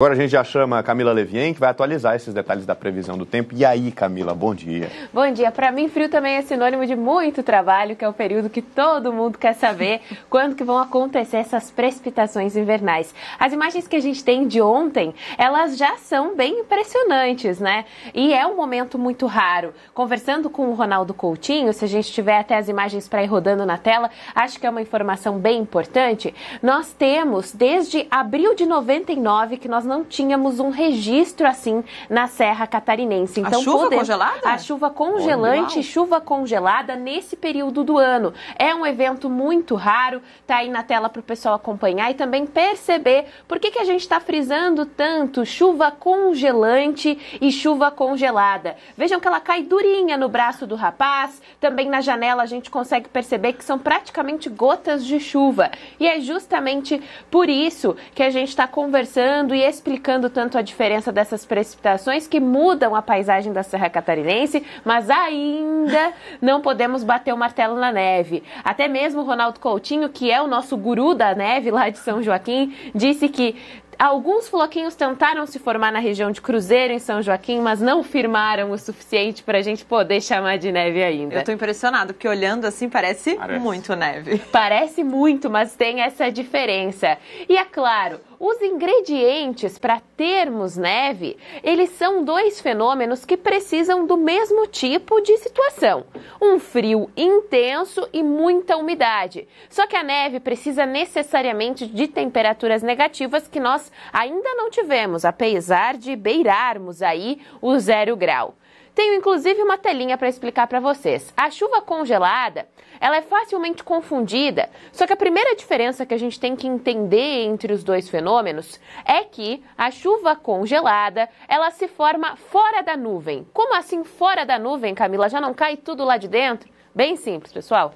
Agora a gente já chama a Camila Levien, que vai atualizar esses detalhes da previsão do tempo. E aí, Camila, bom dia. Bom dia. Para mim, frio também é sinônimo de muito trabalho, que é o período que todo mundo quer saber quando que vão acontecer essas precipitações invernais. As imagens que a gente tem de ontem, elas já são bem impressionantes, né? E é um momento muito raro. Conversando com o Ronaldo Coutinho, se a gente tiver até as imagens para ir rodando na tela, acho que é uma informação bem importante. Nós temos, desde abril de 99, que nós não tínhamos um registro assim na Serra Catarinense. Então, a chuva congelada? A chuva congelante, Uau. chuva congelada nesse período do ano. É um evento muito raro, tá aí na tela para o pessoal acompanhar e também perceber por que, que a gente está frisando tanto chuva congelante e chuva congelada. Vejam que ela cai durinha no braço do rapaz, também na janela a gente consegue perceber que são praticamente gotas de chuva. E é justamente por isso que a gente está conversando e esse explicando tanto a diferença dessas precipitações que mudam a paisagem da Serra Catarinense, mas ainda não podemos bater o martelo na neve. Até mesmo Ronaldo Coutinho, que é o nosso guru da neve lá de São Joaquim, disse que Alguns floquinhos tentaram se formar na região de Cruzeiro, em São Joaquim, mas não firmaram o suficiente para a gente poder chamar de neve ainda. Eu estou impressionado, porque olhando assim parece, parece, muito neve. Parece muito, mas tem essa diferença. E é claro, os ingredientes para termos neve, eles são dois fenômenos que precisam do mesmo tipo de situação: um frio intenso e muita umidade. Só que a neve precisa necessariamente de temperaturas negativas que nós ainda não tivemos, apesar de beirarmos aí o zero grau. Tenho inclusive uma telinha para explicar para vocês. A chuva congelada, ela é facilmente confundida, só que a primeira diferença que a gente tem que entender entre os dois fenômenos é que a chuva congelada, ela se forma fora da nuvem. Como assim fora da nuvem, Camila? Já não cai tudo lá de dentro? Bem simples, pessoal.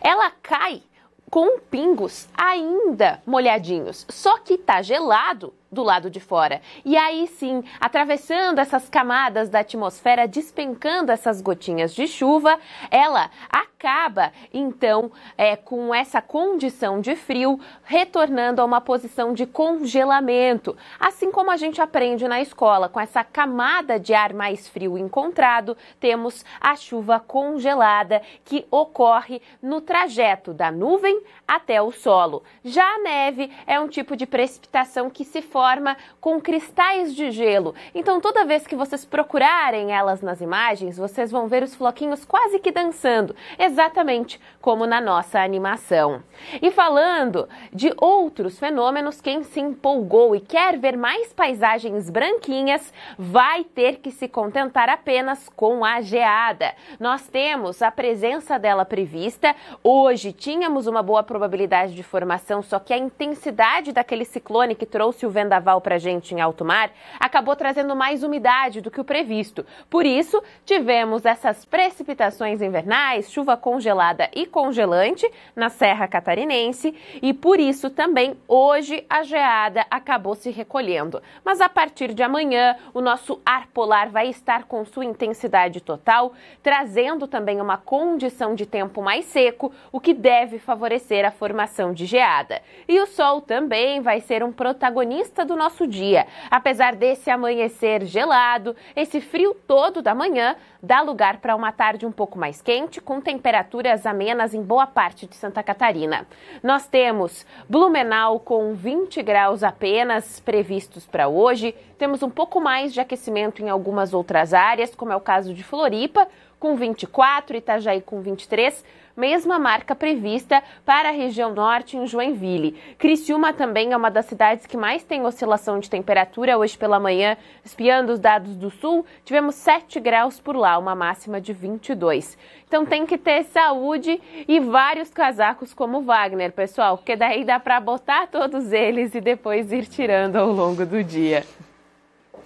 Ela cai com pingos ainda molhadinhos, só que tá gelado do lado de fora. E aí sim, atravessando essas camadas da atmosfera, despencando essas gotinhas de chuva, ela acaba então é, com essa condição de frio, retornando a uma posição de congelamento. Assim como a gente aprende na escola, com essa camada de ar mais frio encontrado, temos a chuva congelada que ocorre no trajeto da nuvem até o solo. Já a neve é um tipo de precipitação que se forma forma com cristais de gelo. Então, toda vez que vocês procurarem elas nas imagens, vocês vão ver os floquinhos quase que dançando, exatamente como na nossa animação. E falando de outros fenômenos, quem se empolgou e quer ver mais paisagens branquinhas vai ter que se contentar apenas com a geada. Nós temos a presença dela prevista. Hoje tínhamos uma boa probabilidade de formação, só que a intensidade daquele ciclone que trouxe o vento vendaval para gente em alto mar acabou trazendo mais umidade do que o previsto. Por isso, tivemos essas precipitações invernais, chuva congelada e congelante na Serra Catarinense e por isso também hoje a geada acabou se recolhendo. Mas a partir de amanhã, o nosso ar polar vai estar com sua intensidade total, trazendo também uma condição de tempo mais seco, o que deve favorecer a formação de geada. E o sol também vai ser um protagonista do nosso dia. Apesar desse amanhecer gelado, esse frio todo da manhã dá lugar para uma tarde um pouco mais quente, com temperaturas amenas em boa parte de Santa Catarina. Nós temos Blumenau com 20 graus apenas previstos para hoje, temos um pouco mais de aquecimento em algumas outras áreas, como é o caso de Floripa com 24, Itajaí com 23, mesma marca prevista para a região norte em Joinville. Criciúma também é uma das cidades que mais tem oscilação de temperatura. Hoje pela manhã, espiando os dados do sul, tivemos 7 graus por lá, uma máxima de 22. Então tem que ter saúde e vários casacos como Wagner, pessoal, porque daí dá para botar todos eles e depois ir tirando ao longo do dia.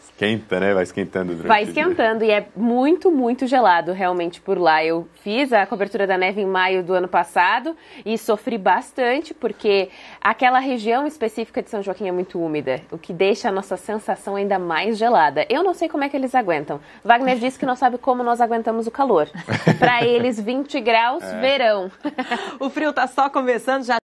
Esquenta, né? Vai esquentando durante Vai esquentando e é muito, muito gelado realmente por lá. Eu fiz a cobertura da neve em maio do ano passado e sofri bastante porque aquela região específica de São Joaquim é muito úmida, o que deixa a nossa sensação ainda mais gelada. Eu não sei como é que eles aguentam. Wagner disse que não sabe como nós aguentamos o calor. Para eles, 20 graus, é. verão. o frio tá só começando já